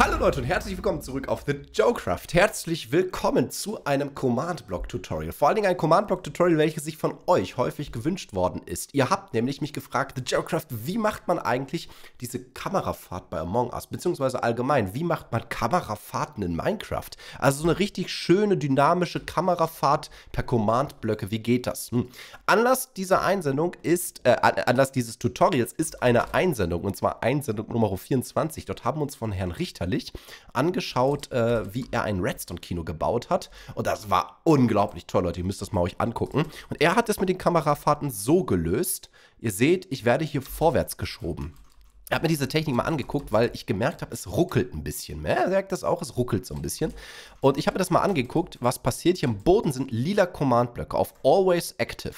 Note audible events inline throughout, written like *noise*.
Hallo Leute und herzlich willkommen zurück auf The Joecraft. Herzlich willkommen zu einem Command-Block-Tutorial. Vor allen Dingen ein Command-Block-Tutorial, welches sich von euch häufig gewünscht worden ist. Ihr habt nämlich mich gefragt, The Joecraft, wie macht man eigentlich diese Kamerafahrt bei Among Us? Beziehungsweise allgemein, wie macht man Kamerafahrten in Minecraft? Also so eine richtig schöne, dynamische Kamerafahrt per Command-Blöcke, wie geht das? Hm. Anlass dieser Einsendung ist, äh, Anlass dieses Tutorials ist eine Einsendung, und zwar Einsendung Nummer 24. Dort haben uns von Herrn Richter erinnerlich, angeschaut, äh, wie er ein Redstone-Kino gebaut hat. Und das war unglaublich toll, Leute. Ihr müsst das mal euch angucken. Und er hat es mit den Kamerafahrten so gelöst. Ihr seht, ich werde hier vorwärts geschoben. Er hat mir diese Technik mal angeguckt, weil ich gemerkt habe, es ruckelt ein bisschen. Ja, er merkt das auch, es ruckelt so ein bisschen. Und ich habe mir das mal angeguckt, was passiert. Hier im Boden sind lila Command-Blöcke auf Always Active.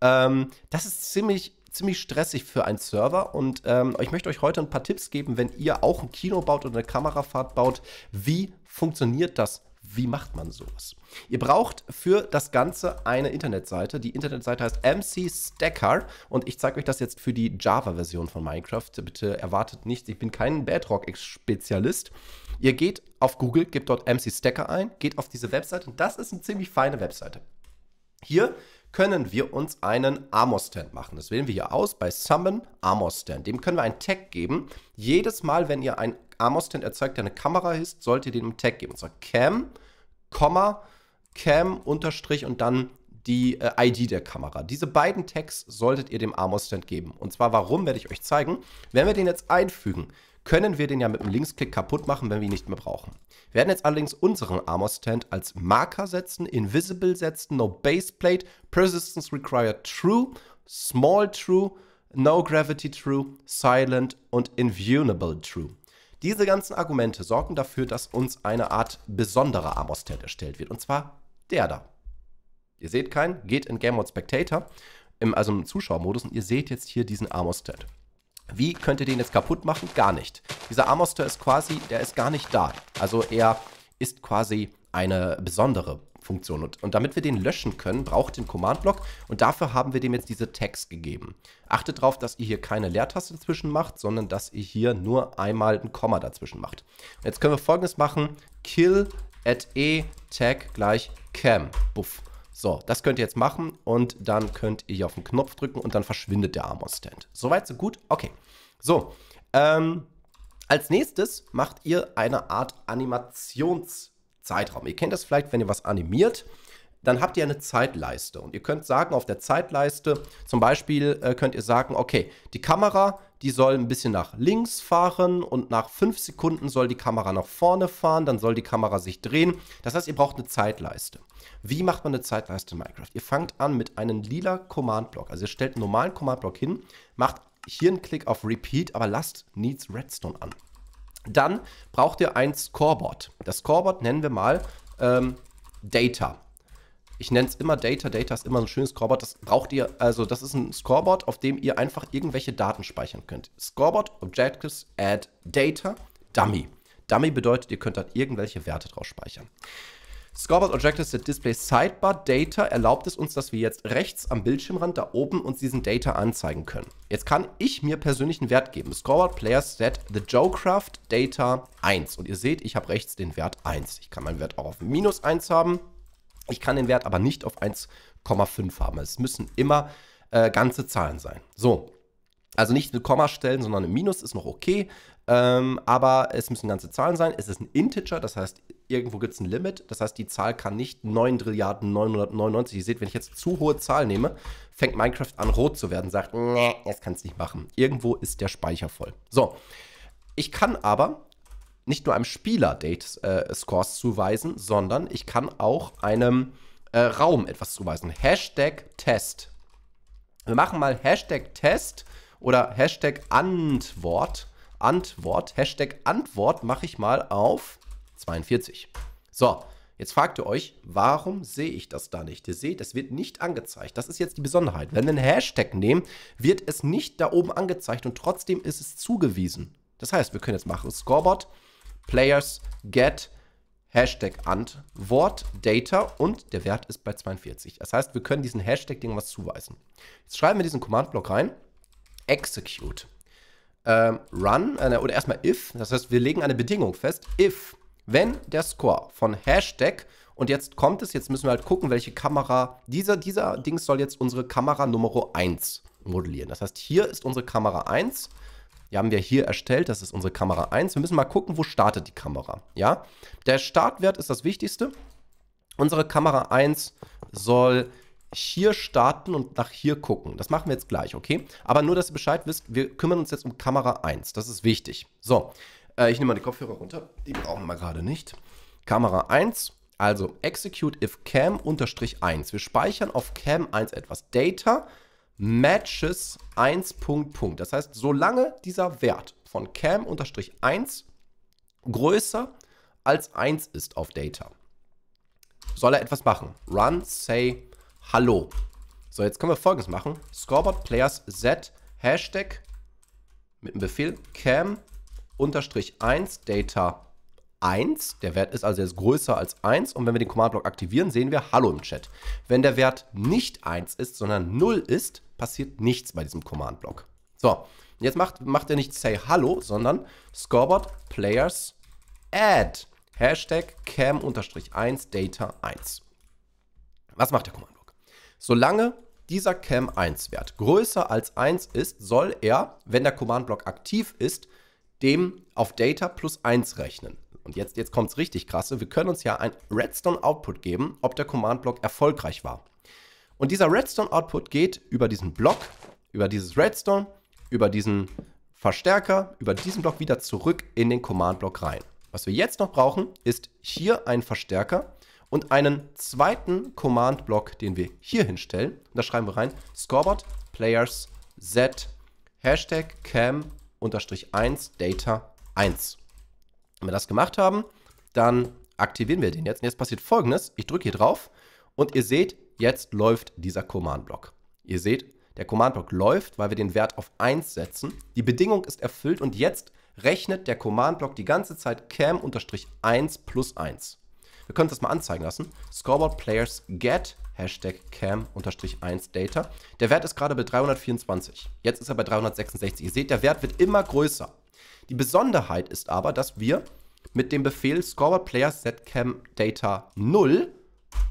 Ähm, das ist ziemlich ziemlich stressig für einen Server. Und ähm, ich möchte euch heute ein paar Tipps geben, wenn ihr auch ein Kino baut oder eine Kamerafahrt baut. Wie funktioniert das? Wie macht man sowas? Ihr braucht für das Ganze eine Internetseite. Die Internetseite heißt MC Stacker und ich zeige euch das jetzt für die Java-Version von Minecraft. Bitte erwartet nichts, ich bin kein Bedrock-Spezialist. Ihr geht auf Google, gebt dort MC Stacker ein, geht auf diese Webseite und das ist eine ziemlich feine Webseite. Hier können wir uns einen Armor Stand machen. Das wählen wir hier aus bei Summon Armor Stand. Dem können wir einen Tag geben. Jedes Mal, wenn ihr einen Armor Stand erzeugt, der eine Kamera ist, sollt ihr dem einen Tag geben. Und zwar Cam, Komma, Cam, Unterstrich und dann die äh, ID der Kamera. Diese beiden Tags solltet ihr dem Armor Stand geben. Und zwar warum, werde ich euch zeigen. Wenn wir den jetzt einfügen, können wir den ja mit dem Linksklick kaputt machen, wenn wir ihn nicht mehr brauchen. Wir werden jetzt allerdings unseren Armor Stand als Marker setzen, Invisible setzen, No Base Plate, Persistence Required True, Small True, No Gravity True, Silent und Invulnerable True. Diese ganzen Argumente sorgen dafür, dass uns eine Art besonderer Armor Stand erstellt wird, und zwar der da. Ihr seht keinen, geht in Game Mode Spectator, im, also im Zuschauermodus, und ihr seht jetzt hier diesen Armor Stand. Wie könnt ihr den jetzt kaputt machen? Gar nicht. Dieser Armostor ist quasi, der ist gar nicht da. Also er ist quasi eine besondere Funktion. Und, und damit wir den löschen können, braucht den Command-Block und dafür haben wir dem jetzt diese Tags gegeben. Achtet darauf, dass ihr hier keine Leertaste dazwischen macht, sondern dass ihr hier nur einmal ein Komma dazwischen macht. Und jetzt können wir folgendes machen. Kill at e tag gleich cam. Buff. So, das könnt ihr jetzt machen und dann könnt ihr hier auf den Knopf drücken und dann verschwindet der Armor-Stand. Soweit, so gut? Okay. So, ähm, als nächstes macht ihr eine Art Animationszeitraum. Ihr kennt das vielleicht, wenn ihr was animiert dann habt ihr eine Zeitleiste. Und ihr könnt sagen, auf der Zeitleiste zum Beispiel äh, könnt ihr sagen, okay, die Kamera, die soll ein bisschen nach links fahren und nach fünf Sekunden soll die Kamera nach vorne fahren, dann soll die Kamera sich drehen. Das heißt, ihr braucht eine Zeitleiste. Wie macht man eine Zeitleiste in Minecraft? Ihr fangt an mit einem lila Command-Block. Also ihr stellt einen normalen Command-Block hin, macht hier einen Klick auf Repeat, aber lasst Needs Redstone an. Dann braucht ihr ein Scoreboard. Das Scoreboard nennen wir mal ähm, Data. Ich nenne es immer Data. Data ist immer so ein schönes Scoreboard. Das braucht ihr, also das ist ein Scoreboard, auf dem ihr einfach irgendwelche Daten speichern könnt. Scoreboard, Objectives, Add, Data, Dummy. Dummy bedeutet, ihr könnt dann irgendwelche Werte draus speichern. Scoreboard Objectives der Display Sidebar Data erlaubt es uns, dass wir jetzt rechts am Bildschirmrand da oben uns diesen Data anzeigen können. Jetzt kann ich mir persönlich einen Wert geben. Scoreboard Players Set The Joecraft Data 1. Und ihr seht, ich habe rechts den Wert 1. Ich kann meinen Wert auch auf minus 1 haben. Ich kann den Wert aber nicht auf 1,5 haben. Es müssen immer äh, ganze Zahlen sein. So, also nicht eine Komma stellen, sondern ein Minus ist noch okay. Ähm, aber es müssen ganze Zahlen sein. Es ist ein Integer, das heißt, irgendwo gibt es ein Limit. Das heißt, die Zahl kann nicht 9 Trilliarden 999. Ihr seht, wenn ich jetzt zu hohe Zahl nehme, fängt Minecraft an rot zu werden, sagt, nee, das kannst du nicht machen. Irgendwo ist der Speicher voll. So, ich kann aber nicht nur einem Spieler Date-Scores äh, zuweisen, sondern ich kann auch einem äh, Raum etwas zuweisen. Hashtag Test. Wir machen mal Hashtag Test oder Hashtag Antwort. Antwort, Hashtag Antwort mache ich mal auf 42. So, jetzt fragt ihr euch, warum sehe ich das da nicht? Ihr seht, es wird nicht angezeigt. Das ist jetzt die Besonderheit. Wenn wir einen Hashtag nehmen, wird es nicht da oben angezeigt und trotzdem ist es zugewiesen. Das heißt, wir können jetzt machen Scoreboard Players get Hashtag Antwort Data und der Wert ist bei 42. Das heißt, wir können diesen Hashtag-Ding was zuweisen. Jetzt schreiben wir diesen Command-Block rein. Execute. Ähm, run äh, oder erstmal if. Das heißt, wir legen eine Bedingung fest. If, wenn der Score von Hashtag und jetzt kommt es, jetzt müssen wir halt gucken, welche Kamera, dieser, dieser Dings soll jetzt unsere Kamera Nummer 1 modellieren. Das heißt, hier ist unsere Kamera 1 die haben wir hier erstellt. Das ist unsere Kamera 1. Wir müssen mal gucken, wo startet die Kamera. Ja, der Startwert ist das Wichtigste. Unsere Kamera 1 soll hier starten und nach hier gucken. Das machen wir jetzt gleich, okay? Aber nur, dass ihr Bescheid wisst, wir kümmern uns jetzt um Kamera 1. Das ist wichtig. So, äh, ich nehme mal die Kopfhörer runter. Die brauchen wir gerade nicht. Kamera 1, also execute if cam-1. Wir speichern auf cam 1 etwas. Data Matches 1 Das heißt, solange dieser Wert von Cam-1 größer als 1 ist auf Data, soll er etwas machen. Run, say, hallo. So, jetzt können wir folgendes machen. Scoreboard Players Z Hashtag mit dem Befehl cam 1 data 1. Der Wert ist also jetzt größer als 1. Und wenn wir den Command-Block aktivieren, sehen wir Hallo im Chat. Wenn der Wert nicht 1 ist, sondern 0 ist, passiert nichts bei diesem Command-Block. So, jetzt macht, macht er nicht say hallo, sondern scoreboard players add. Hashtag cam-1 data 1. Was macht der Command-Block? Solange dieser cam-1-Wert größer als 1 ist, soll er, wenn der Command-Block aktiv ist, dem auf Data plus 1 rechnen. Und jetzt, jetzt kommt es richtig krasse. Wir können uns ja ein Redstone-Output geben, ob der Command-Block erfolgreich war. Und dieser Redstone-Output geht über diesen Block, über dieses Redstone, über diesen Verstärker, über diesen Block wieder zurück in den Command-Block rein. Was wir jetzt noch brauchen, ist hier einen Verstärker und einen zweiten Command-Block, den wir hier hinstellen. Und da schreiben wir rein scoreboard players z hashtag cam unterstrich 1 data 1. Wenn wir das gemacht haben, dann aktivieren wir den jetzt. Und jetzt passiert folgendes. Ich drücke hier drauf und ihr seht, jetzt läuft dieser Command-Block. Ihr seht, der Command-Block läuft, weil wir den Wert auf 1 setzen. Die Bedingung ist erfüllt und jetzt rechnet der Command-Block die ganze Zeit cam-1 plus 1. Wir können das mal anzeigen lassen. Scoreboard Players get Hashtag cam-1 data. Der Wert ist gerade bei 324. Jetzt ist er bei 366. Ihr seht, der Wert wird immer größer. Die Besonderheit ist aber, dass wir mit dem Befehl scoreboard players set cam data 0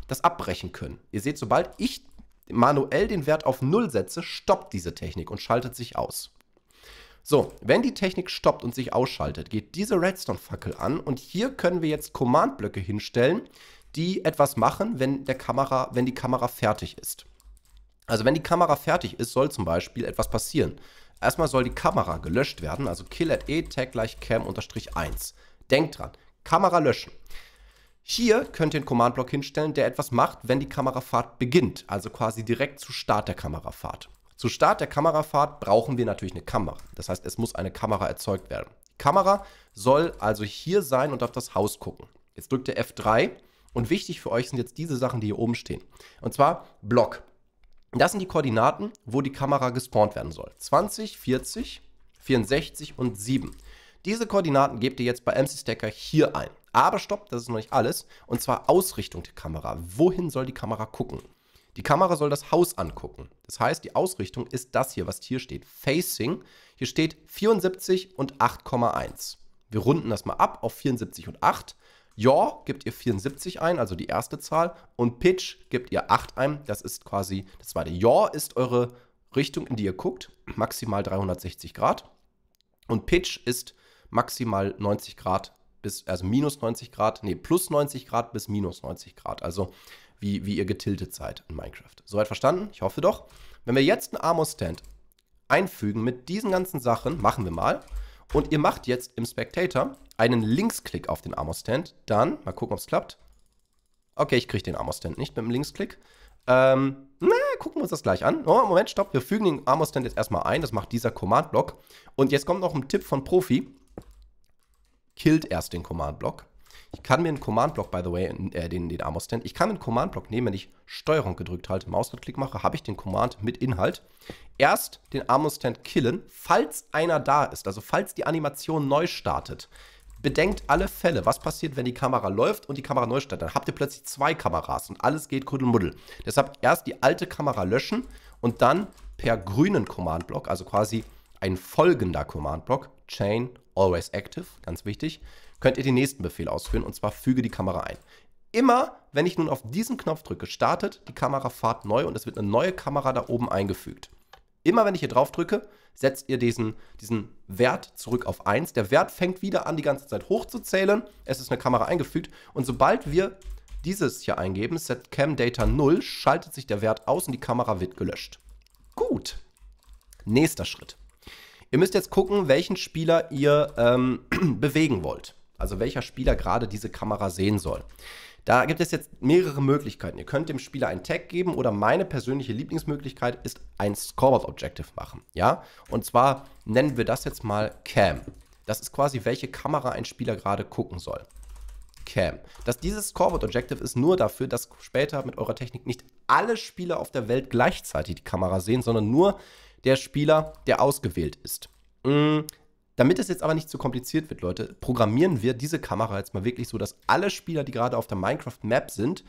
das abbrechen können. Ihr seht, sobald ich manuell den Wert auf 0 setze, stoppt diese Technik und schaltet sich aus. So, wenn die Technik stoppt und sich ausschaltet, geht diese Redstone-Fackel an und hier können wir jetzt Command-Blöcke hinstellen, die etwas machen, wenn, der Kamera, wenn die Kamera fertig ist. Also wenn die Kamera fertig ist, soll zum Beispiel etwas passieren. Erstmal soll die Kamera gelöscht werden, also kill at e tag gleich cam unterstrich 1. Denkt dran, Kamera löschen. Hier könnt ihr einen Command-Block hinstellen, der etwas macht, wenn die Kamerafahrt beginnt, also quasi direkt zu Start der Kamerafahrt. Zu Start der Kamerafahrt brauchen wir natürlich eine Kamera. Das heißt, es muss eine Kamera erzeugt werden. Die Kamera soll also hier sein und auf das Haus gucken. Jetzt drückt ihr F3 und wichtig für euch sind jetzt diese Sachen, die hier oben stehen. Und zwar Block. Das sind die Koordinaten, wo die Kamera gespawnt werden soll. 20, 40, 64 und 7. Diese Koordinaten gebt ihr jetzt bei MC Stacker hier ein. Aber stopp, das ist noch nicht alles. Und zwar Ausrichtung der Kamera. Wohin soll die Kamera gucken? Die Kamera soll das Haus angucken. Das heißt, die Ausrichtung ist das hier, was hier steht. Facing. Hier steht 74 und 8,1. Wir runden das mal ab auf 74 und 8. Yaw gebt ihr 74 ein, also die erste Zahl. Und Pitch gebt ihr 8 ein. Das ist quasi das zweite. Yaw ist eure Richtung, in die ihr guckt. Maximal 360 Grad. Und Pitch ist maximal 90 Grad bis, also minus 90 Grad, nee, plus 90 Grad bis minus 90 Grad. Also wie, wie ihr getiltet seid in Minecraft. Soweit verstanden? Ich hoffe doch. Wenn wir jetzt einen Armor-Stand einfügen mit diesen ganzen Sachen, machen wir mal. Und ihr macht jetzt im Spectator einen Linksklick auf den Armor-Stand. Dann, mal gucken, ob es klappt. Okay, ich kriege den Armor-Stand nicht mit dem Linksklick. Ähm, na, gucken wir uns das gleich an. Oh, Moment, stopp. Wir fügen den Armor-Stand jetzt erstmal ein. Das macht dieser Command-Block. Und jetzt kommt noch ein Tipp von Profi killt erst den Command-Block. Ich kann mir einen Command-Block, by the way, äh, den, den Armor-Stand, ich kann einen Command-Block nehmen, wenn ich Steuerung gedrückt halte, Mausklick mache, habe ich den Command mit Inhalt. Erst den Armor-Stand killen, falls einer da ist, also falls die Animation neu startet. Bedenkt alle Fälle, was passiert, wenn die Kamera läuft und die Kamera neu startet. Dann habt ihr plötzlich zwei Kameras und alles geht kuddelmuddel. Deshalb erst die alte Kamera löschen und dann per grünen Command-Block, also quasi ein folgender Command-Block, Chain always active, ganz wichtig, könnt ihr den nächsten Befehl ausführen und zwar füge die Kamera ein. Immer, wenn ich nun auf diesen Knopf drücke, startet die Kamerafahrt neu und es wird eine neue Kamera da oben eingefügt. Immer wenn ich hier drauf drücke, setzt ihr diesen, diesen Wert zurück auf 1. Der Wert fängt wieder an, die ganze Zeit hochzuzählen. Es ist eine Kamera eingefügt und sobald wir dieses hier eingeben, set cam data 0, schaltet sich der Wert aus und die Kamera wird gelöscht. Gut. Nächster Schritt. Ihr müsst jetzt gucken, welchen Spieler ihr ähm, *clears throat* bewegen wollt. Also welcher Spieler gerade diese Kamera sehen soll. Da gibt es jetzt mehrere Möglichkeiten. Ihr könnt dem Spieler einen Tag geben oder meine persönliche Lieblingsmöglichkeit ist ein Scoreboard Objective machen. Ja? Und zwar nennen wir das jetzt mal Cam. Das ist quasi, welche Kamera ein Spieler gerade gucken soll. Cam. Dass dieses Scoreboard Objective ist nur dafür, dass später mit eurer Technik nicht alle Spieler auf der Welt gleichzeitig die Kamera sehen, sondern nur der Spieler, der ausgewählt ist. Mhm. Damit es jetzt aber nicht zu kompliziert wird, Leute, programmieren wir diese Kamera jetzt mal wirklich so, dass alle Spieler, die gerade auf der Minecraft-Map sind,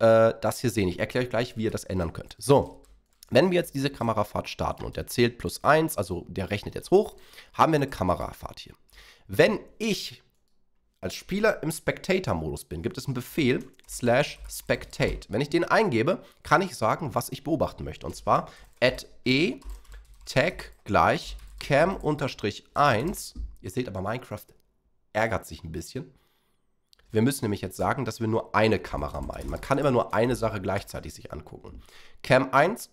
äh, das hier sehen. Ich erkläre euch gleich, wie ihr das ändern könnt. So, wenn wir jetzt diese Kamerafahrt starten und der zählt plus 1, also der rechnet jetzt hoch, haben wir eine Kamerafahrt hier. Wenn ich als Spieler im Spectator-Modus bin, gibt es einen Befehl slash spectate. Wenn ich den eingebe, kann ich sagen, was ich beobachten möchte. Und zwar at e Tag gleich cam-1. unterstrich Ihr seht aber, Minecraft ärgert sich ein bisschen. Wir müssen nämlich jetzt sagen, dass wir nur eine Kamera meinen. Man kann immer nur eine Sache gleichzeitig sich angucken. Cam 1,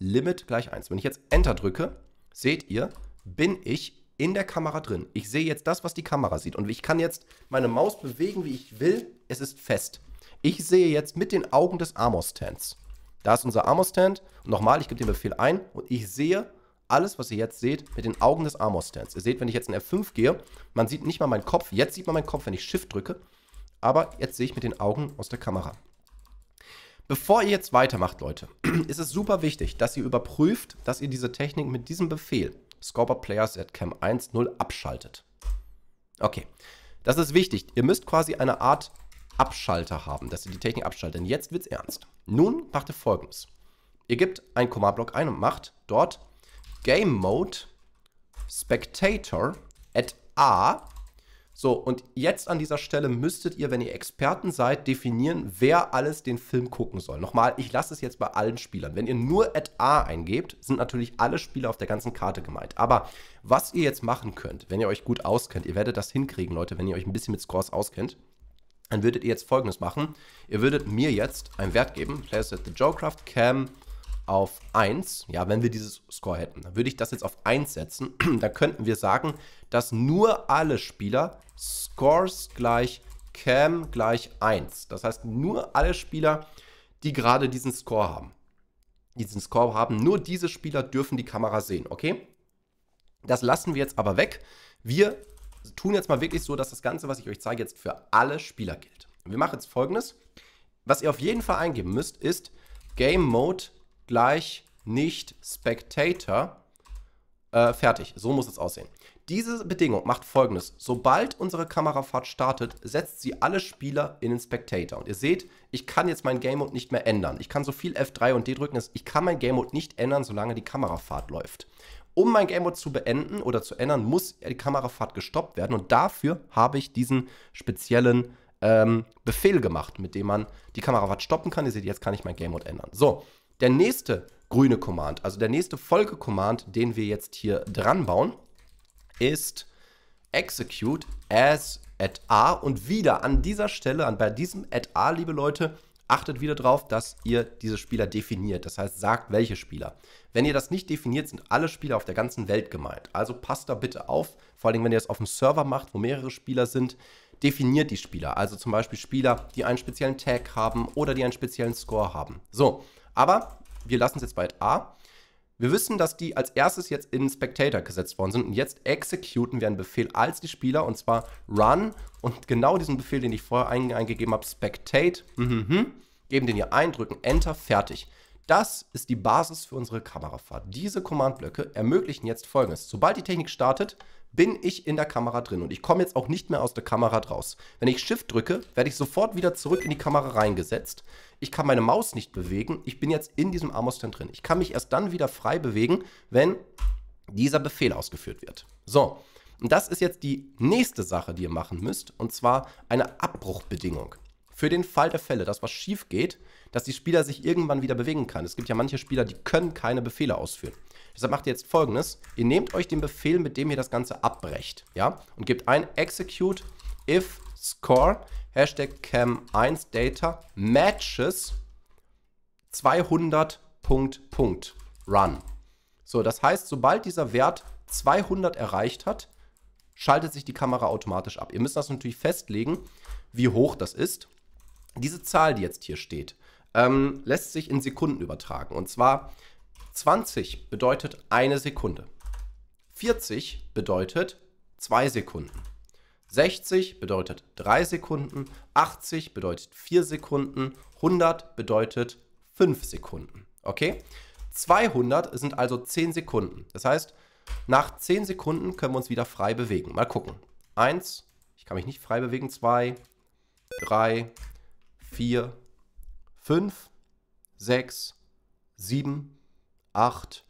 Limit gleich 1. Wenn ich jetzt Enter drücke, seht ihr, bin ich in der Kamera drin. Ich sehe jetzt das, was die Kamera sieht. Und ich kann jetzt meine Maus bewegen, wie ich will. Es ist fest. Ich sehe jetzt mit den Augen des Armor-Stands. Da ist unser Armor-Stand. Nochmal, ich gebe den Befehl ein und ich sehe alles, was ihr jetzt seht, mit den Augen des Armor-Stands. Ihr seht, wenn ich jetzt in F5 gehe, man sieht nicht mal meinen Kopf. Jetzt sieht man meinen Kopf, wenn ich Shift drücke. Aber jetzt sehe ich mit den Augen aus der Kamera. Bevor ihr jetzt weitermacht, Leute, *clears throat* ist es super wichtig, dass ihr überprüft, dass ihr diese Technik mit diesem Befehl Scorper Players at Cam 1.0 abschaltet. Okay, das ist wichtig. Ihr müsst quasi eine Art Abschalter haben, dass ihr die Technik abschaltet. Denn jetzt wird's ernst. Nun macht ihr folgendes. Ihr gebt einen Command-Block ein und macht dort Game Mode, Spectator, at A. So, und jetzt an dieser Stelle müsstet ihr, wenn ihr Experten seid, definieren, wer alles den Film gucken soll. Nochmal, ich lasse es jetzt bei allen Spielern. Wenn ihr nur at A eingebt, sind natürlich alle Spieler auf der ganzen Karte gemeint. Aber was ihr jetzt machen könnt, wenn ihr euch gut auskennt, ihr werdet das hinkriegen, Leute, wenn ihr euch ein bisschen mit Scores auskennt, dann würdet ihr jetzt folgendes machen. Ihr würdet mir jetzt einen Wert geben. Players at the Joecraft Cam auf 1, ja, wenn wir dieses Score hätten, dann würde ich das jetzt auf 1 setzen, *clears throat* dann könnten wir sagen, dass nur alle Spieler Scores gleich Cam gleich 1. Das heißt, nur alle Spieler, die gerade diesen Score haben, diesen Score haben, nur diese Spieler dürfen die Kamera sehen, okay? Das lassen wir jetzt aber weg. Wir tun jetzt mal wirklich so, dass das Ganze, was ich euch zeige, jetzt für alle Spieler gilt. Wir machen jetzt folgendes. Was ihr auf jeden Fall eingeben müsst, ist Game Mode gleich nicht Spectator. Äh, fertig. So muss es aussehen. Diese Bedingung macht folgendes. Sobald unsere Kamerafahrt startet, setzt sie alle Spieler in den Spectator. Und ihr seht, ich kann jetzt mein Game Mode nicht mehr ändern. Ich kann so viel F3 und D drücken, ich kann mein Game Mode nicht ändern, solange die Kamerafahrt läuft. Um mein Game Mode zu beenden oder zu ändern, muss die Kamerafahrt gestoppt werden. Und dafür habe ich diesen speziellen ähm, Befehl gemacht, mit dem man die Kamerafahrt stoppen kann. Ihr seht, jetzt kann ich mein Game Mode ändern. So, der nächste grüne Command, also der nächste Folge-Command, den wir jetzt hier dran bauen, ist execute as at a und wieder an dieser Stelle, an, bei diesem at a, liebe Leute, achtet wieder drauf, dass ihr diese Spieler definiert. Das heißt, sagt welche Spieler. Wenn ihr das nicht definiert, sind alle Spieler auf der ganzen Welt gemeint. Also passt da bitte auf, vor allem wenn ihr es auf dem Server macht, wo mehrere Spieler sind, definiert die Spieler. Also zum Beispiel Spieler, die einen speziellen Tag haben oder die einen speziellen Score haben. So, aber wir lassen es jetzt bei A. Wir wissen, dass die als erstes jetzt in Spectator gesetzt worden sind und jetzt executen wir einen Befehl als die Spieler und zwar run und genau diesen Befehl, den ich vorher eingegeben habe, spectate, mm geben den hier ein, drücken Enter, fertig. Das ist die Basis für unsere Kamerafahrt. Diese Command-Blöcke ermöglichen jetzt folgendes. Sobald die Technik startet, bin ich in der Kamera drin und ich komme jetzt auch nicht mehr aus der Kamera raus. Wenn ich Shift drücke, werde ich sofort wieder zurück in die Kamera reingesetzt. Ich kann meine Maus nicht bewegen. Ich bin jetzt in diesem Armor-Stand drin. Ich kann mich erst dann wieder frei bewegen, wenn dieser Befehl ausgeführt wird. So, und das ist jetzt die nächste Sache, die ihr machen müsst, und zwar eine Abbruchbedingung. Für den Fall der Fälle, dass was schief geht, dass die Spieler sich irgendwann wieder bewegen kann. Es gibt ja manche Spieler, die können keine Befehle ausführen. Deshalb macht ihr jetzt folgendes. Ihr nehmt euch den Befehl, mit dem ihr das Ganze abbrecht, ja, und gebt ein execute if score Hashtag cam1 data matches 200 Punkt Punkt run. So, das heißt, sobald dieser Wert 200 erreicht hat, schaltet sich die Kamera automatisch ab. Ihr müsst das natürlich festlegen, wie hoch das ist. Diese Zahl, die jetzt hier steht, ähm, lässt sich in Sekunden übertragen. Und zwar 20 bedeutet eine Sekunde. 40 bedeutet zwei Sekunden. 60 bedeutet 3 Sekunden, 80 bedeutet 4 Sekunden, 100 bedeutet 5 Sekunden. Okay? 200 sind also 10 Sekunden. Das heißt, nach 10 Sekunden können wir uns wieder frei bewegen. Mal gucken. 1, ich kann mich nicht frei bewegen. 2, 3, 4, 5, 6, 7, 8,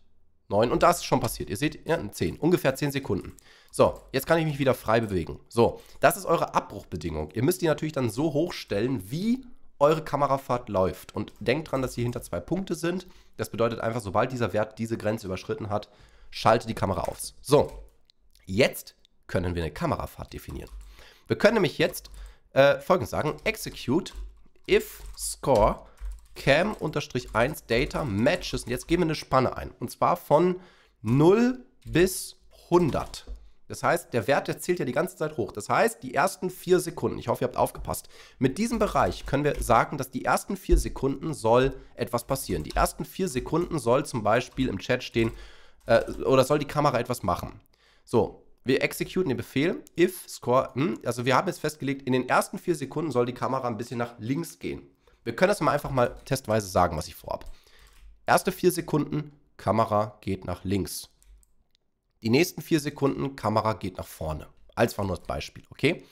9 und da ist schon passiert. Ihr seht, ja, 10, ungefähr 10 Sekunden. So, jetzt kann ich mich wieder frei bewegen. So, das ist eure Abbruchbedingung. Ihr müsst die natürlich dann so hochstellen, wie eure Kamerafahrt läuft. Und denkt dran, dass hier hinter zwei Punkte sind. Das bedeutet einfach, sobald dieser Wert diese Grenze überschritten hat, schalte die Kamera aus. So, jetzt können wir eine Kamerafahrt definieren. Wir können nämlich jetzt äh, folgendes sagen: Execute if score cam-1 data matches. Und jetzt geben wir eine Spanne ein. Und zwar von 0 bis 100. Das heißt, der Wert, der zählt ja die ganze Zeit hoch. Das heißt, die ersten vier Sekunden, ich hoffe, ihr habt aufgepasst, mit diesem Bereich können wir sagen, dass die ersten vier Sekunden soll etwas passieren. Die ersten vier Sekunden soll zum Beispiel im Chat stehen äh, oder soll die Kamera etwas machen. So, wir executen den Befehl if score, hm, also wir haben jetzt festgelegt, in den ersten vier Sekunden soll die Kamera ein bisschen nach links gehen. Wir können das mal einfach mal testweise sagen, was ich vorhabe. Erste vier Sekunden, Kamera geht nach links. Die nächsten vier Sekunden, Kamera geht nach vorne. Als war nur das Beispiel, okay?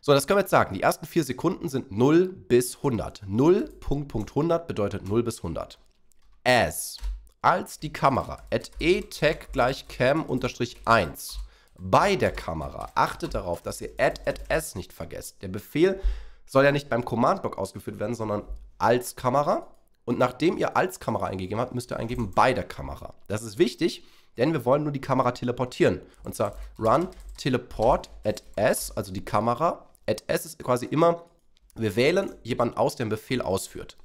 So, das können wir jetzt sagen. Die ersten vier Sekunden sind 0 bis 100. 0, Punkt, Punkt, 100 bedeutet 0 bis 100. As, als die Kamera, at e tag e gleich cam unterstrich 1 bei der Kamera. Achtet darauf, dass ihr add at s nicht vergesst. Der Befehl soll ja nicht beim Command-Block ausgeführt werden, sondern als Kamera. Und nachdem ihr als Kamera eingegeben habt, müsst ihr eingeben bei der Kamera. Das ist wichtig, denn wir wollen nur die Kamera teleportieren. Und zwar run teleport at s, also die Kamera. At s ist quasi immer, wir wählen jemanden aus, der den Befehl ausführt.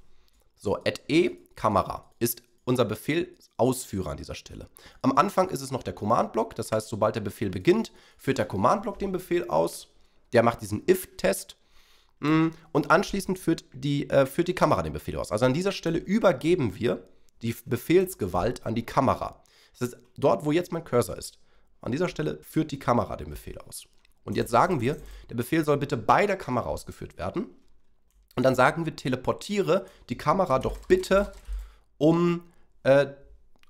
So, at e Kamera ist unser Befehlsausführer an dieser Stelle. Am Anfang ist es noch der Command-Block, das heißt, sobald der Befehl beginnt, führt der Command-Block den Befehl aus, der macht diesen if-Test mm, und anschließend führt die, äh, führt die Kamera den Befehl aus. Also an dieser Stelle übergeben wir die Befehlsgewalt an die Kamera. Das ist dort, wo jetzt mein Cursor ist. An dieser Stelle führt die Kamera den Befehl aus. Und jetzt sagen wir, der Befehl soll bitte bei der Kamera ausgeführt werden. Und dann sagen wir, teleportiere die Kamera doch bitte um äh,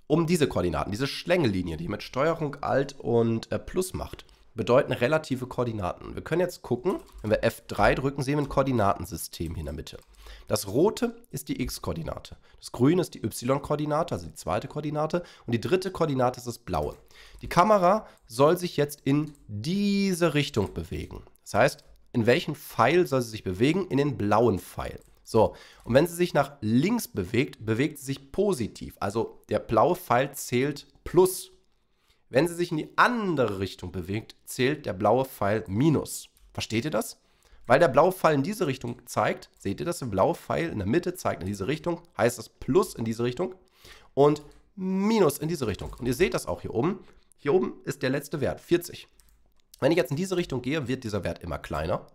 um diese Koordinaten. Diese Schlängellinie, die mit Steuerung Alt und äh, Plus macht, bedeuten relative Koordinaten. Wir können jetzt gucken, wenn wir F3 drücken, sehen wir ein Koordinatensystem hier in der Mitte. Das rote ist die x-Koordinate, das grüne ist die y-Koordinate, also die zweite Koordinate, und die dritte Koordinate ist das blaue. Die Kamera soll sich jetzt in diese Richtung bewegen. Das heißt, in welchen Pfeil soll sie sich bewegen? In den blauen Pfeil. So, und wenn sie sich nach links bewegt, bewegt sie sich positiv. Also der blaue Pfeil zählt plus. Wenn sie sich in die andere Richtung bewegt, zählt der blaue Pfeil minus. Versteht ihr das? Weil der blaue Pfeil in diese Richtung zeigt, seht ihr, das? der blaue Pfeil in der Mitte zeigt in diese Richtung, heißt das Plus in diese Richtung und Minus in diese Richtung. Und ihr seht das auch hier oben. Hier oben ist der letzte Wert, 40. Wenn ich jetzt in diese Richtung gehe, wird dieser Wert immer kleiner.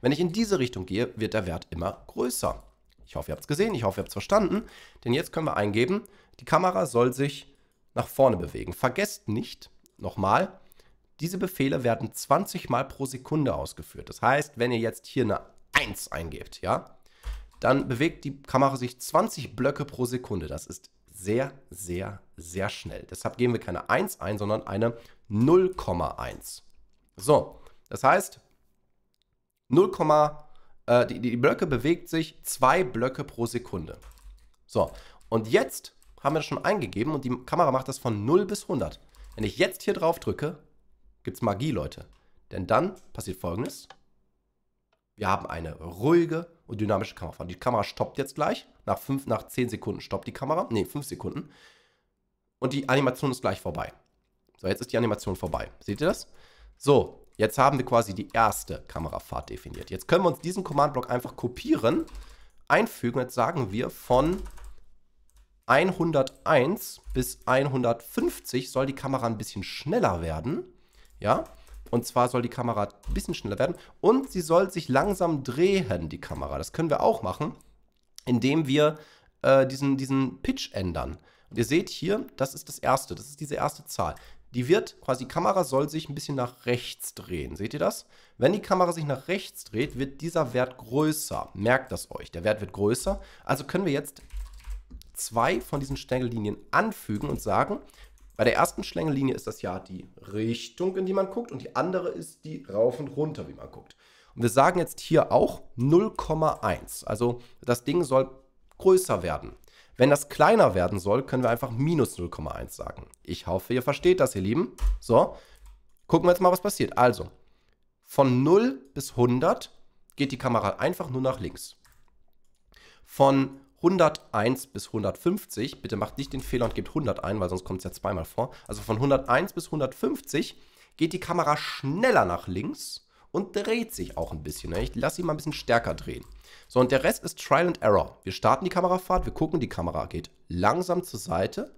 Wenn ich in diese Richtung gehe, wird der Wert immer größer. Ich hoffe, ihr habt es gesehen, ich hoffe, ihr habt es verstanden. Denn jetzt können wir eingeben, die Kamera soll sich nach vorne bewegen. Vergesst nicht, nochmal, diese Befehle werden 20 Mal pro Sekunde ausgeführt. Das heißt, wenn ihr jetzt hier eine 1 eingebt, ja, dann bewegt die Kamera sich 20 Blöcke pro Sekunde. Das ist sehr, sehr, sehr schnell. Deshalb geben wir keine 1 ein, sondern eine 0,1. So, das heißt, 0, äh, die, die Blöcke bewegt sich zwei Blöcke pro Sekunde. So, und jetzt haben wir das schon eingegeben und die Kamera macht das von 0 bis 100. Wenn ich jetzt hier drauf drücke, gibt es Magie, Leute. Denn dann passiert folgendes. Wir haben eine ruhige und dynamische Kamera. Die Kamera stoppt jetzt gleich. Nach 5, nach 10 Sekunden stoppt die Kamera. Ne, 5 Sekunden. Und die Animation ist gleich vorbei. So, jetzt ist die Animation vorbei. Seht ihr das? So, Jetzt haben wir quasi die erste Kamerafahrt definiert. Jetzt können wir uns diesen Command-Block einfach kopieren, einfügen. Jetzt sagen wir von 101 bis 150 soll die Kamera ein bisschen schneller werden. Ja, und zwar soll die Kamera ein bisschen schneller werden und sie soll sich langsam drehen, die Kamera. Das können wir auch machen, indem wir äh, diesen, diesen Pitch ändern. Und ihr seht hier, das ist das erste, das ist diese erste Zahl die wird quasi, die Kamera soll sich ein bisschen nach rechts drehen. Seht ihr das? Wenn die Kamera sich nach rechts dreht, wird dieser Wert größer. Merkt das euch, der Wert wird größer. Also können wir jetzt zwei von diesen Schlängellinien anfügen und sagen, bei der ersten Schlängellinie ist das ja die Richtung, in die man guckt, und die andere ist die rauf und runter, wie man guckt. Und wir sagen jetzt hier auch 0,1. Also das Ding soll größer werden. Wenn das kleiner werden soll, können wir einfach minus 0,1 sagen. Ich hoffe, ihr versteht das, ihr Lieben. So, gucken wir jetzt mal, was passiert. Also, von 0 bis 100 geht die Kamera einfach nur nach links. Von 101 bis 150, bitte macht nicht den Fehler und gebt 100 ein, weil sonst kommt es ja zweimal vor. Also von 101 bis 150 geht die Kamera schneller nach links und dreht sich auch ein bisschen. Ne? Ich lasse ihn mal ein bisschen stärker drehen. So, und der Rest ist Trial and Error. Wir starten die Kamerafahrt, wir gucken, die Kamera geht langsam zur Seite.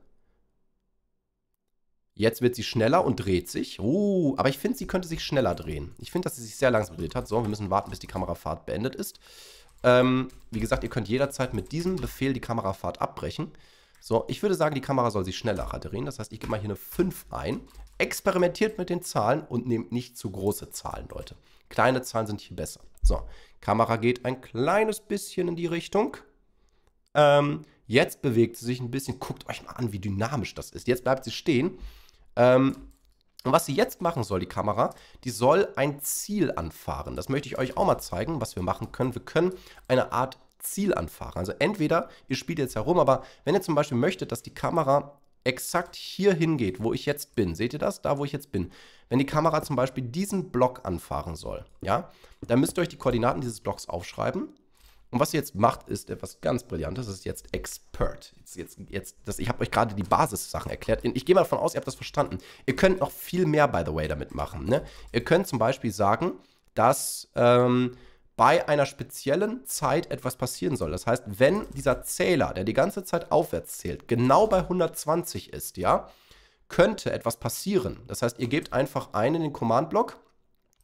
Jetzt wird sie schneller und dreht sich. Uh, aber ich finde, sie könnte sich schneller drehen. Ich finde, dass sie sich sehr langsam gedreht hat. So, wir müssen warten, bis die Kamerafahrt beendet ist. Ähm, wie gesagt, ihr könnt jederzeit mit diesem Befehl die Kamerafahrt abbrechen. So, ich würde sagen, die Kamera soll sich schneller raderieren. Das heißt, ich gebe mal hier eine 5 ein. Experimentiert mit den Zahlen und nehmt nicht zu große Zahlen, Leute. Kleine Zahlen sind hier besser. So, Kamera geht ein kleines bisschen in die Richtung. Ähm, jetzt bewegt sie sich ein bisschen. Guckt euch mal an, wie dynamisch das ist. Jetzt bleibt sie stehen. Ähm, und was sie jetzt machen soll, die Kamera, die soll ein Ziel anfahren. Das möchte ich euch auch mal zeigen, was wir machen können. Wir können eine Art Ziel anfahren. Also entweder ihr spielt jetzt herum, aber wenn ihr zum Beispiel möchtet, dass die Kamera exakt hier hingeht, wo ich jetzt bin, seht ihr das? Da, wo ich jetzt bin. Wenn die Kamera zum Beispiel diesen Block anfahren soll, ja, dann müsst ihr euch die Koordinaten dieses Blocks aufschreiben. Und was ihr jetzt macht, ist etwas ganz Brillantes. Das ist jetzt Expert. Jetzt, jetzt, jetzt, das, ich habe euch gerade die Basissachen erklärt. Ich gehe mal davon aus, ihr habt das verstanden. Ihr könnt noch viel mehr, by the way, damit machen. Ne? Ihr könnt zum Beispiel sagen, dass ähm, bei einer speziellen Zeit etwas passieren soll. Das heißt, wenn dieser Zähler, der die ganze Zeit aufwärts zählt, genau bei 120 ist, ja, könnte etwas passieren. Das heißt, ihr gebt einfach ein in den Command-Block,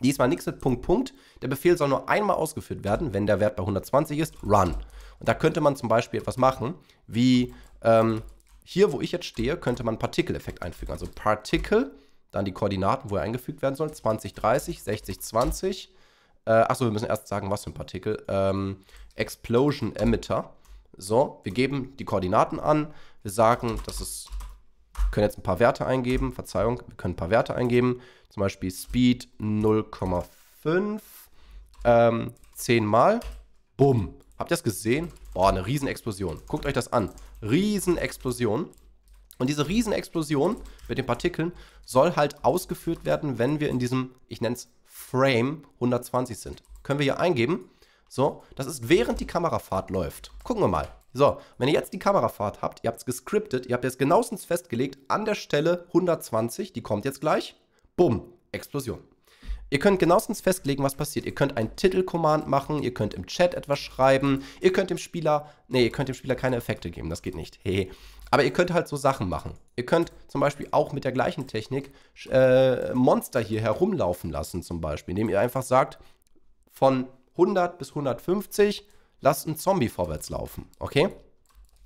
diesmal nichts mit Punkt, Punkt. Der Befehl soll nur einmal ausgeführt werden, wenn der Wert bei 120 ist, run. Und da könnte man zum Beispiel etwas machen, wie ähm, hier, wo ich jetzt stehe, könnte man Partikeleffekt einfügen. Also Partikel, dann die Koordinaten, wo er eingefügt werden soll, 20, 30, 60, 20, äh, Achso, wir müssen erst sagen, was für ein Partikel. Ähm, Explosion Emitter. So, wir geben die Koordinaten an. Wir sagen, dass es. können jetzt ein paar Werte eingeben. Verzeihung, wir können ein paar Werte eingeben. Zum Beispiel Speed 0,5. Ähm, 10 mal. Bumm. Habt ihr das gesehen? Boah, eine Riesenexplosion. Guckt euch das an. Riesenexplosion. Und diese Riesenexplosion mit den Partikeln soll halt ausgeführt werden, wenn wir in diesem, ich nenne es Frame 120 sind. Können wir hier eingeben. So, das ist während die Kamerafahrt läuft. Gucken wir mal. So, wenn ihr jetzt die Kamerafahrt habt, ihr habt es gescriptet, ihr habt jetzt genauestens festgelegt, an der Stelle 120, die kommt jetzt gleich. Bumm, Explosion. Ihr könnt genauestens festlegen, was passiert. Ihr könnt einen Titel-Command machen, ihr könnt im Chat etwas schreiben, ihr könnt dem Spieler, nee, ihr könnt dem Spieler keine Effekte geben, das geht nicht. Hey. Aber ihr könnt halt so Sachen machen. Ihr könnt zum Beispiel auch mit der gleichen Technik äh, Monster hier herumlaufen lassen, zum Beispiel, indem ihr einfach sagt, von 100 bis 150 lasst ein Zombie vorwärts laufen, okay?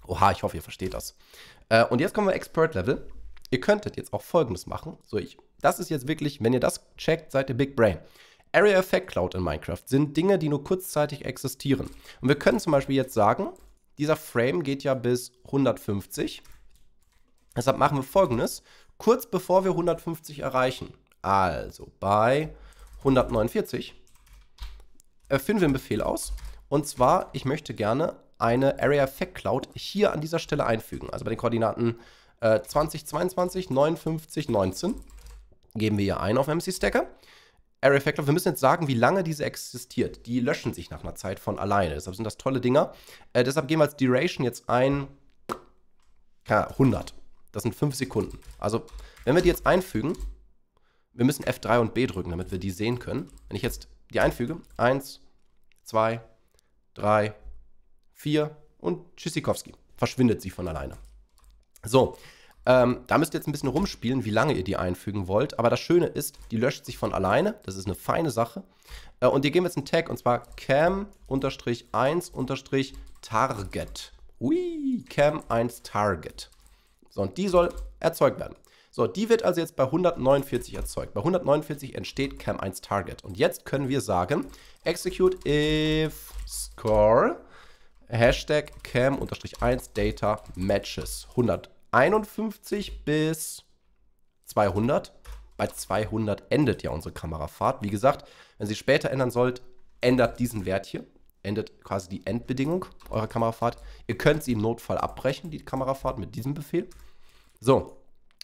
Oha, ich hoffe, ihr versteht das. Äh, und jetzt kommen wir Expert Level. Ihr könntet jetzt auch folgendes machen. So, ich das ist jetzt wirklich, wenn ihr das checkt, seid ihr Big Brain. Area Effect Cloud in Minecraft sind Dinge, die nur kurzzeitig existieren. Und wir können zum Beispiel jetzt sagen, dieser Frame geht ja bis 150. Deshalb machen wir folgendes. Kurz bevor wir 150 erreichen, also bei 149, erfüllen äh, wir einen Befehl aus. Und zwar, ich möchte gerne eine Area Effect Cloud hier an dieser Stelle einfügen. Also bei den Koordinaten äh, 20, 22, 59, 19 geben wir hier ein auf MC Stacker. Error Effector, wir müssen jetzt sagen, wie lange diese existiert. Die löschen sich nach einer Zeit von alleine. Deshalb sind das tolle Dinger. Äh, deshalb geben wir als Duration jetzt ein 100. Das sind 5 Sekunden. Also, wenn wir die jetzt einfügen, wir müssen F3 und B drücken, damit wir die sehen können. Wenn ich jetzt die einfüge, 1, 2, 3, 4 und Tschüssikowski. Verschwindet sie von alleine. So, ähm, da müsst ihr jetzt ein bisschen rumspielen, wie lange ihr die einfügen wollt. Aber das Schöne ist, die löscht sich von alleine. Das ist eine feine Sache. Äh, und ihr geben jetzt einen Tag und zwar cam-1-target. Ui, cam-1-target. So, und die soll erzeugt werden. So, die wird also jetzt bei 149 erzeugt. Bei 149 entsteht cam-1-target. Und jetzt können wir sagen, execute if score Hashtag cam-1 data matches 149. 51 bis 200. Bei 200 endet ja unsere Kamerafahrt. Wie gesagt, wenn Sie später ändern sollt, ändert diesen Wert hier. Endet quasi die Endbedingung eurer Kamerafahrt. Ihr könnt sie im Notfall abbrechen, die Kamerafahrt, mit diesem Befehl. So,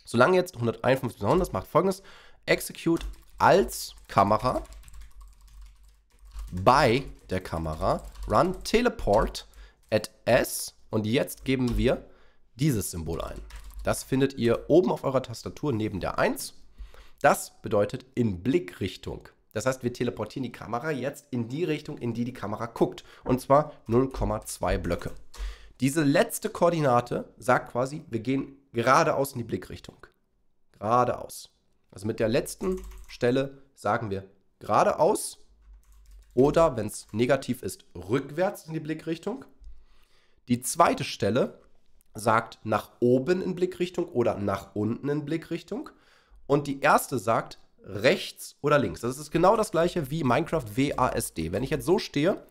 solange jetzt 151 bis 100, das macht folgendes. Execute als Kamera bei der Kamera run teleport at s und jetzt geben wir dieses Symbol ein. Das findet ihr oben auf eurer Tastatur neben der 1. Das bedeutet in Blickrichtung. Das heißt, wir teleportieren die Kamera jetzt in die Richtung, in die die Kamera guckt. Und zwar 0,2 Blöcke. Diese letzte Koordinate sagt quasi, wir gehen geradeaus in die Blickrichtung. Geradeaus. Also mit der letzten Stelle sagen wir geradeaus oder, wenn es negativ ist, rückwärts in die Blickrichtung. Die zweite Stelle sagt nach oben in Blickrichtung oder nach unten in Blickrichtung. Und die erste sagt rechts oder links. Das ist genau das gleiche wie Minecraft WASD. Wenn ich jetzt so stehe,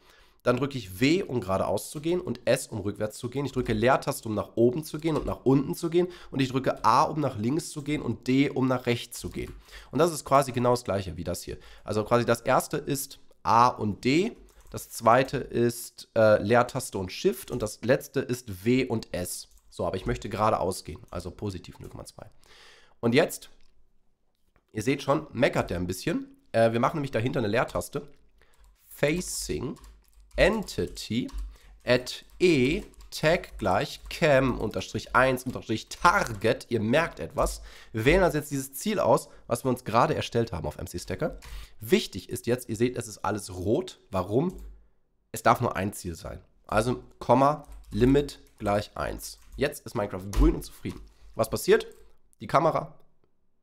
dann drücke ich W, um geradeaus zu gehen und S, um rückwärts zu gehen. Ich drücke Leertaste, um nach oben zu gehen und nach unten zu gehen. Und ich drücke A, um nach links zu gehen und D, um nach rechts zu gehen. Und das ist quasi genau das gleiche wie das hier. Also quasi das erste ist A und D, das zweite ist äh, Leertaste und Shift und das letzte ist W und S. So, aber ich möchte geradeaus gehen, also positiv 0,2. Und jetzt, ihr seht schon, meckert der ein bisschen. Äh, wir machen nämlich dahinter eine Leertaste. Facing Entity at E Tag gleich Cam unterstrich 1 unterstrich Target. Ihr merkt etwas. Wir wählen also jetzt dieses Ziel aus, was wir uns gerade erstellt haben auf MC Stacker. Wichtig ist jetzt, ihr seht, es ist alles rot. Warum? Es darf nur ein Ziel sein. Also Komma Limit gleich 1. Jetzt ist Minecraft grün und zufrieden. Was passiert? Die Kamera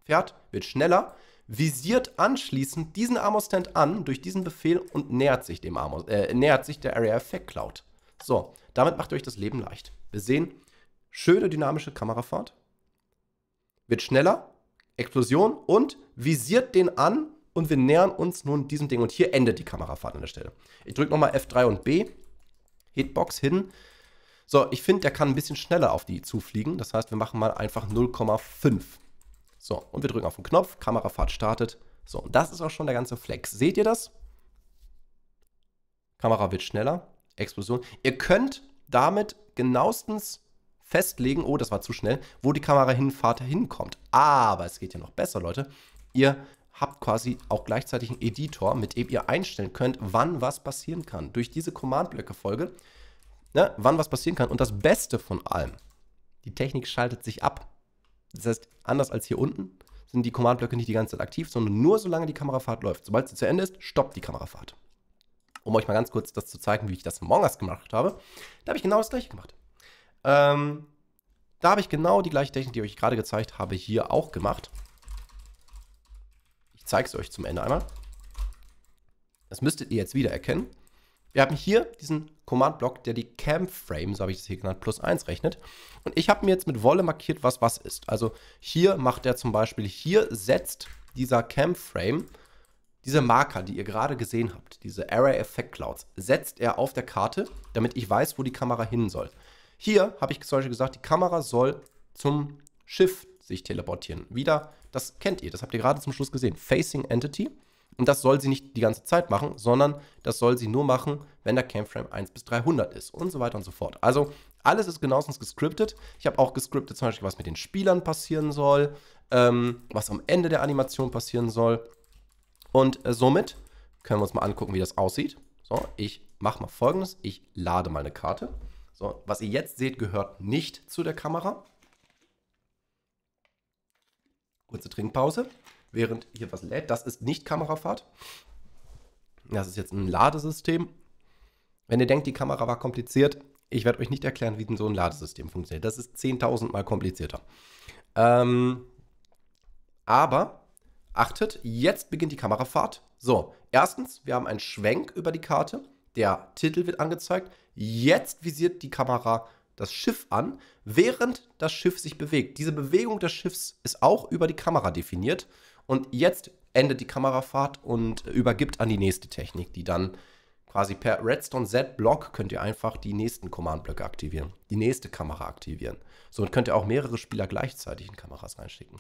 fährt, wird schneller, visiert anschließend diesen Armor-Stand an durch diesen Befehl und nähert sich, dem Armor, äh, nähert sich der Area Effect Cloud. So, damit macht euch das Leben leicht. Wir sehen schöne dynamische Kamerafahrt, wird schneller, Explosion und visiert den an und wir nähern uns nun diesem Ding. Und hier endet die Kamerafahrt an der Stelle. Ich drücke nochmal F3 und B, Hitbox hin, so, ich finde, der kann ein bisschen schneller auf die zufliegen. Das heißt, wir machen mal einfach 0,5. So, und wir drücken auf den Knopf, Kamerafahrt startet. So, und das ist auch schon der ganze Flex. Seht ihr das? Kamera wird schneller, Explosion. Ihr könnt damit genauestens festlegen, oh, das war zu schnell, wo die Kamera Kamerahinfahrt hinkommt. Aber es geht ja noch besser, Leute. Ihr habt quasi auch gleichzeitig einen Editor, mit dem ihr einstellen könnt, wann was passieren kann. Durch diese Command-Blöcke-Folge ne, wann was passieren kann. Und das Beste von allem, die Technik schaltet sich ab. Das heißt, anders als hier unten sind die Command-Blöcke nicht die ganze Zeit aktiv, sondern nur solange die Kamerafahrt läuft. Sobald sie zu Ende ist, stoppt die Kamerafahrt. Um euch mal ganz kurz das zu zeigen, wie ich das morgens gemacht habe, da habe ich genau das gleiche gemacht. Ähm, da habe ich genau die gleiche Technik, die ich euch gerade gezeigt habe, hier auch gemacht. Ich zeige es euch zum Ende einmal. Das müsstet ihr jetzt wieder erkennen. Wir haben hier diesen Command-Block, der die Cam-Frame, so habe ich das hier genannt, plus 1 rechnet. Und ich habe mir jetzt mit Wolle markiert, was was ist. Also hier macht er zum Beispiel, hier setzt dieser Cam-Frame, diese Marker, die ihr gerade gesehen habt, diese Array Effect Clouds, setzt er auf der Karte, damit ich weiß, wo die Kamera hin soll. Hier habe ich zum Beispiel gesagt, die Kamera soll zum Schiff sich teleportieren. Wieder, das kennt ihr, das habt ihr gerade zum Schluss gesehen. Facing Entity. Und das soll sie nicht die ganze Zeit machen, sondern das soll sie nur machen, wenn der Camframe 1 bis 300 ist und so weiter und so fort. Also alles ist genauestens gescriptet. Ich habe auch gescriptet zum Beispiel, was mit den Spielern passieren soll, ähm, was am Ende der Animation passieren soll. Und äh, somit können wir uns mal angucken, wie das aussieht. So, ich mache mal folgendes. Ich lade mal eine Karte. So, was ihr jetzt seht, gehört nicht zu der Kamera. Kurze Trinkpause während hier was lädt. Das ist nicht Kamerafahrt. Das ist jetzt ein Ladesystem. Wenn ihr denkt, die Kamera war kompliziert, ich werde euch nicht erklären, wie denn so ein Ladesystem funktioniert. Das ist 10.000 mal komplizierter. Ähm, aber achtet, jetzt beginnt die Kamerafahrt. So, erstens, wir haben einen Schwenk über die Karte. Der Titel wird angezeigt. Jetzt visiert die Kamera das Schiff an, während das Schiff sich bewegt. Diese Bewegung des Schiffs ist auch über die Kamera definiert. Und jetzt endet die Kamerafahrt und übergibt an die nächste Technik, die dann quasi per Redstone Z-Block könnt ihr einfach die nächsten Command-Blöcke aktivieren, die nächste Kamera aktivieren. So könnt ihr auch mehrere Spieler gleichzeitig in Kameras reinschicken.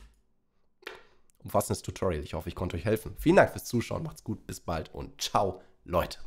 Umfassendes Tutorial. Ich hoffe, ich konnte euch helfen. Vielen Dank fürs Zuschauen. Macht's gut. Bis bald und ciao, Leute.